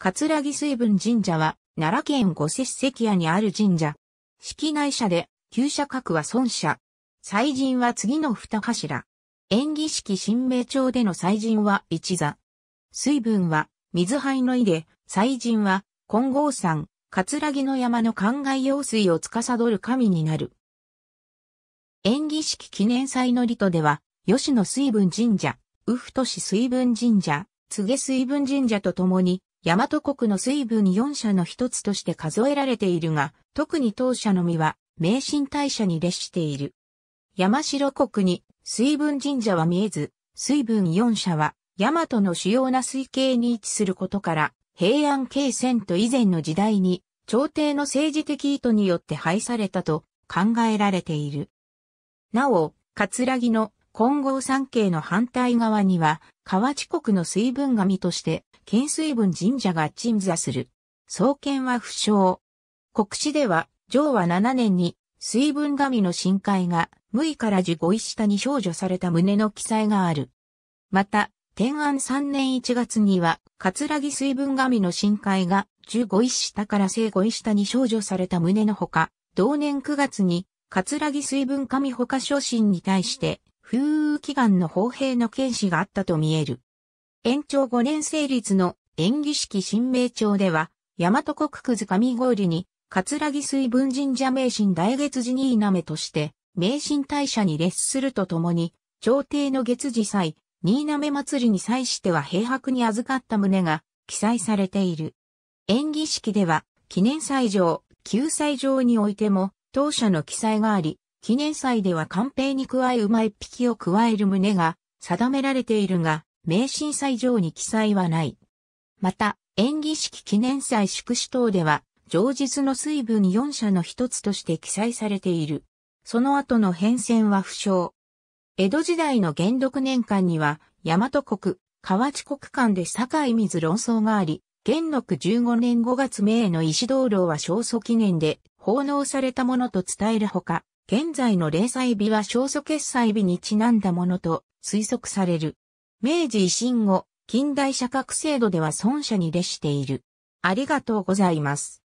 葛城水分神社は、奈良県五節関屋にある神社。式内社で、旧社格は孫社。祭神は次の二柱。演技式神明町での祭神は一座。水分は、水灰の井で、祭神は、金剛山、葛城の山の灌漑用水を司る神になる。演技式記念祭の里都では、吉野水分神社、宇フ市水分神社、柘植水分神社とともに、大和国の水分四社の一つとして数えられているが、特に当社のみは、名神大社に列している。山城国に水分神社は見えず、水分四社は、大和の主要な水系に位置することから、平安慶遷と以前の時代に、朝廷の政治的意図によって廃されたと考えられている。なお、葛城の混合山系の反対側には、河内国の水分神として、県水分神社が鎮座する。創建は不詳。国史では、上和7年に、水分神の深海が、無位から十五位下に少女された旨の記載がある。また、天安3年1月には、葛城水分神の深海が、十五位下から正五位下に少女された旨のほか、同年9月に、葛城水分神ほか昇進に対して、風雨祈願の砲兵の剣士があったと見える。延長5年成立の演技式新名帳では、大和国区上郡に、葛城水分神社名神大月寺に稲目として、名神大社に列するとともに、朝廷の月次祭、新滑祭りに際しては平白に預かった旨が記載されている。演技式では、記念祭場、救済場においても、当社の記載があり、記念祭では官兵に加え馬一匹を加える旨が定められているが、名神祭上に記載はない。また、演技式記念祭祝詞等では、上日の水分4社の一つとして記載されている。その後の変遷は不詳。江戸時代の元禄年間には、大和国、河内国間で境水論争があり、元禄15年5月名の石道籠は小祖記念で奉納されたものと伝えるほか、現在の零細日は小祖決済日にちなんだものと推測される。明治維新後、近代社格制度では損者に列している。ありがとうございます。